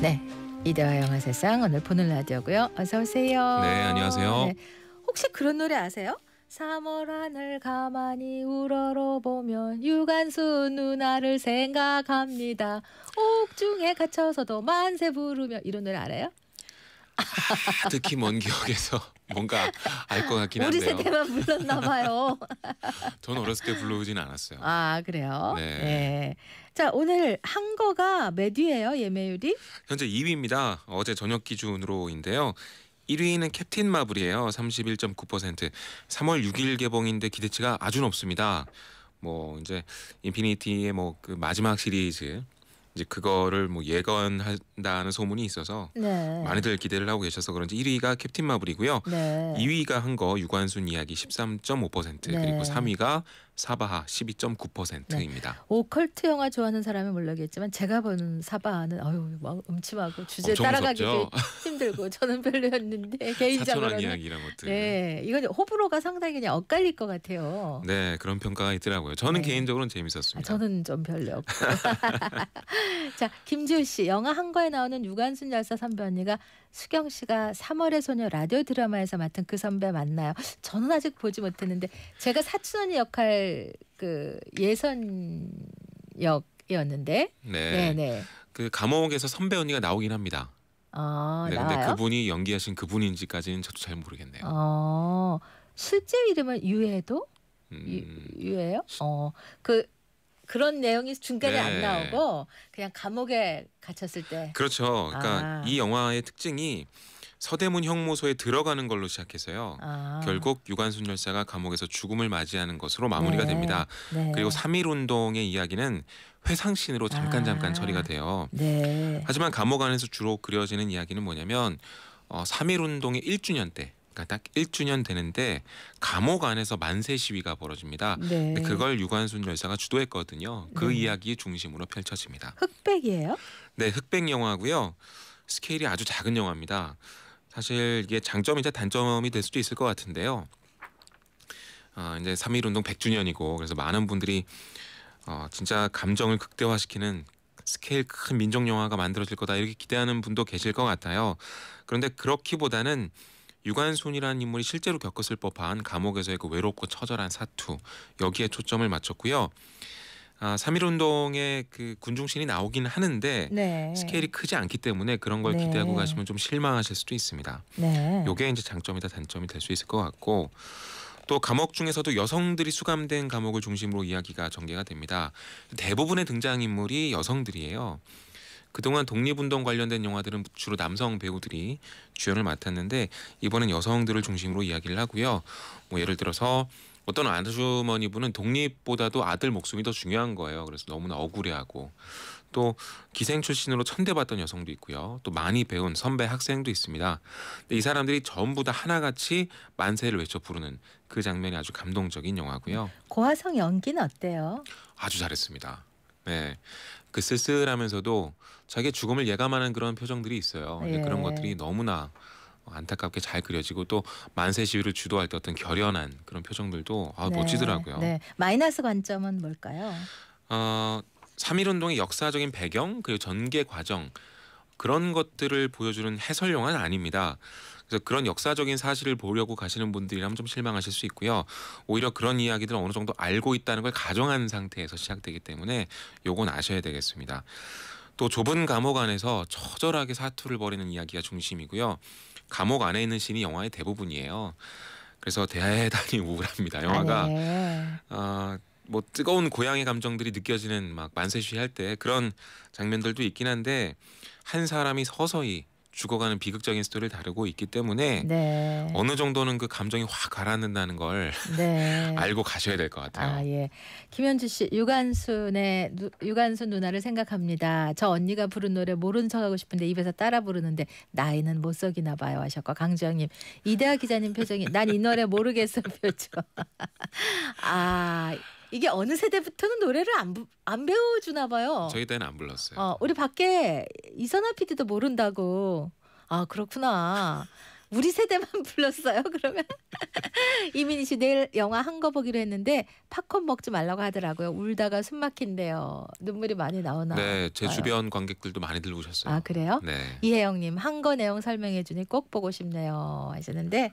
네. 이대화 영화 세상 오늘 보는 라디오고요. 어서 오세요. 네, 안녕하세요. 네. 혹시 그런 노래 아세요? 3월 하늘 가만히 우러러 보면 유관수 누나를 생각합니다. 옥중에 갇혀서도 만세 부르며 이런 노래 알아요? 아, 특히 먼 기억에서 뭔가 알 것 같긴 한데요. 우리 세대만 불렀나 봐요. 저는 어렸을 때 불러오진 않았어요. 아 그래요? 네. 네. 자 오늘 한거가 몇 위예요 예매율이? 현재 2위입니다. 어제 저녁 기준으로인데요. 1위는 캡틴 마블이에요. 31.9%. 3월 6일 개봉인데 기대치가 아주 높습니다. 뭐 이제 인피니티의 뭐 그 마지막 시리즈 이제 그거를 뭐 예건한다는 소문이 있어서 네. 많이들 기대를 하고 계셔서 그런지 1위가 캡틴 마블이고요. 네. 2위가 한 거 유관순 이야기 13.5% 네. 그리고 3위가 사바하 12.9%입니다. 네. 오컬트 영화 좋아하는 사람은 몰라겠지만 제가 보는 사바하는 어유 막 뭐 음침하고 주제 따라가기 힘들고 저는 별로였는데 개인적으로는 이야기란 것들. 네, 이건 호불호가 상당히 그냥 엇갈릴 것 같아요. 네, 그런 평가가 있더라고요. 저는 네. 개인적으로는 재밌었습니다. 아, 저는 좀 별로였고. 자, 김지우 씨 영화 한과에 나오는 유관순 열사 선배 언니가 수경 씨가 3월의 소녀 라디오 드라마에서 맡은 그 선배 맞나요? 저는 아직 보지 못했는데 제가 사촌 언니 역할 그 예선역이었는데. 네. 네네. 그 감옥에서 선배 언니가 나오긴 합니다. 아, 네, 나와요? 근데 그분이 연기하신 그분인지까지는 저도 잘 모르겠네요. 어, 실제 이름은 유해도? 음... 유, 유해요? 어, 그 그런 내용이 중간에 네. 안 나오고 그냥 감옥에 갇혔을 때. 그렇죠. 그러니까 아. 이 영화의 특징이 서대문 형무소에 들어가는 걸로 시작해서요. 아. 결국 유관순 열사가 감옥에서 죽음을 맞이하는 것으로 마무리가 네. 됩니다. 네. 그리고 삼일 운동의 이야기는 회상신으로 잠깐 아. 잠깐 처리가 돼요. 네. 하지만 감옥 안에서 주로 그려지는 이야기는 뭐냐면 어, 3일 운동의 1주년 때 그러니까 딱 1주년 되는데 감옥 안에서 만세 시위가 벌어집니다. 네. 그걸 유관순 열사가 주도했거든요. 그 네. 이야기 중심으로 펼쳐집니다. 흑백이에요? 네, 흑백 영화고요. 스케일이 아주 작은 영화입니다. 사실 이게 장점이자 단점이 될 수도 있을 것 같은데요. 어, 이제 3.1 운동 100주년이고 그래서 많은 분들이 어, 진짜 감정을 극대화시키는 스케일 큰 민족 영화가 만들어질 거다 이렇게 기대하는 분도 계실 것 같아요. 그런데 그렇기보다는 유관순이라는 인물이 실제로 겪었을 법한 감옥에서의 그 외롭고 처절한 사투 여기에 초점을 맞췄고요. 아, 3일운동의그 군중신이 나오긴 하는데 네. 스케일이 크지 않기 때문에 그런 걸 네. 기대하고 가시면 좀 실망하실 수도 있습니다. 네. 요게 이제 장점이다 단점이 될 수 있을 것 같고 또 감옥 중에서도 여성들이 수감된 감옥을 중심으로 이야기가 전개가 됩니다. 대부분의 등장인물이 여성들이에요. 그동안 독립운동 관련된 영화들은 주로 남성 배우들이 주연을 맡았는데 이번엔 여성들을 중심으로 이야기를 하고요. 뭐 예를 들어서 어떤 아주머니 분은 독립보다도 아들 목숨이 더 중요한 거예요. 그래서 너무나 억울해하고 또 기생 출신으로 천대받던 여성도 있고요. 또 많이 배운 선배 학생도 있습니다. 근데 이 사람들이 전부 다 하나같이 만세를 외쳐 부르는 그 장면이 아주 감동적인 영화고요. 고화성 연기는 어때요? 아주 잘했습니다. 네. 그 쓸쓸하면서도 자기 죽음을 예감하는 그런 표정들이 있어요. 예. 그런 것들이 너무나 안타깝게 잘 그려지고 또 만세 시위를 주도할 때 어떤 결연한 그런 표정들도 아, 네. 멋지더라고요. 네. 마이너스 관점은 뭘까요? 어, 3.1 운동의 역사적인 배경 그리고 전개 과정 그런 것들을 보여주는 해설 영화는 아닙니다. 그래서 그런 역사적인 사실을 보려고 가시는 분들이라면 좀 실망하실 수 있고요. 오히려 그런 이야기들을 어느 정도 알고 있다는 걸 가정한 상태에서 시작되기 때문에 요건 아셔야 되겠습니다. 또 좁은 감옥 안에서 처절하게 사투를 벌이는 이야기가 중심이고요. 감옥 안에 있는 신이 영화의 대부분이에요. 그래서 대단히 우울합니다. 영화가 아, 네. 어, 뭐 뜨거운 고향의 감정들이 느껴지는 막 만세시 할 때 그런 장면들도 있긴 한데 한 사람이 서서히 죽어가는 비극적인 스토리를 다루고 있기 때문에 네. 어느 정도는 그 감정이 확 가라앉는다는 걸 네. 알고 가셔야 될 것 같아요. 아 예, 김현주 씨 유관순의 누, 유관순 누나를 생각합니다. 저 언니가 부른 노래 모른 척하고 싶은데 입에서 따라 부르는데 나이는 못 속이나 봐요 하셨고 강주영님 이대하 기자님 표정이 난 이 노래 모르겠어 표정. 아 이게 어느 세대부터는 노래를 안, 안 배워주나 봐요. 저희 때는 안 불렀어요. 어, 우리 밖에 이선아 PD도 모른다고. 아 그렇구나. 우리 세대만 불렀어요. 그러면 이민희 씨 내일 영화 한 거 보기로 했는데 팝콘 먹지 말라고 하더라고요. 울다가 숨 막힌대요. 눈물이 많이 나오나. 네, 제 봐요. 주변 관객들도 많이들 오셨어요. 아 그래요? 네. 이혜영님 한 거 내용 설명해 주니 꼭 보고 싶네요 하시는데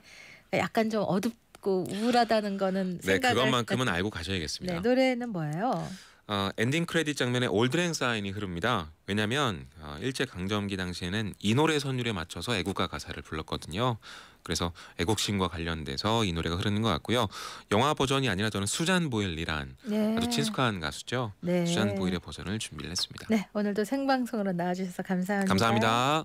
약간 좀 어둡. 자꾸 우울하다는 거는 네, 그것만큼은 네. 알고 가셔야겠습니다. 네, 노래는 뭐예요? 어, 엔딩 크레딧 장면에 올드랭 사인이 흐릅니다. 왜냐하면 어, 일제 강점기 당시에는 이 노래 선율에 맞춰서 애국가 가사를 불렀거든요. 그래서 애국심과 관련돼서 이 노래가 흐르는 것 같고요. 영화 버전이 아니라 저는 수잔 보일리란 네. 아주 친숙한 가수죠. 네. 수잔 보일의 버전을 준비를 했습니다. 네, 오늘도 생방송으로 나와주셔서 감사합니다. 감사합니다.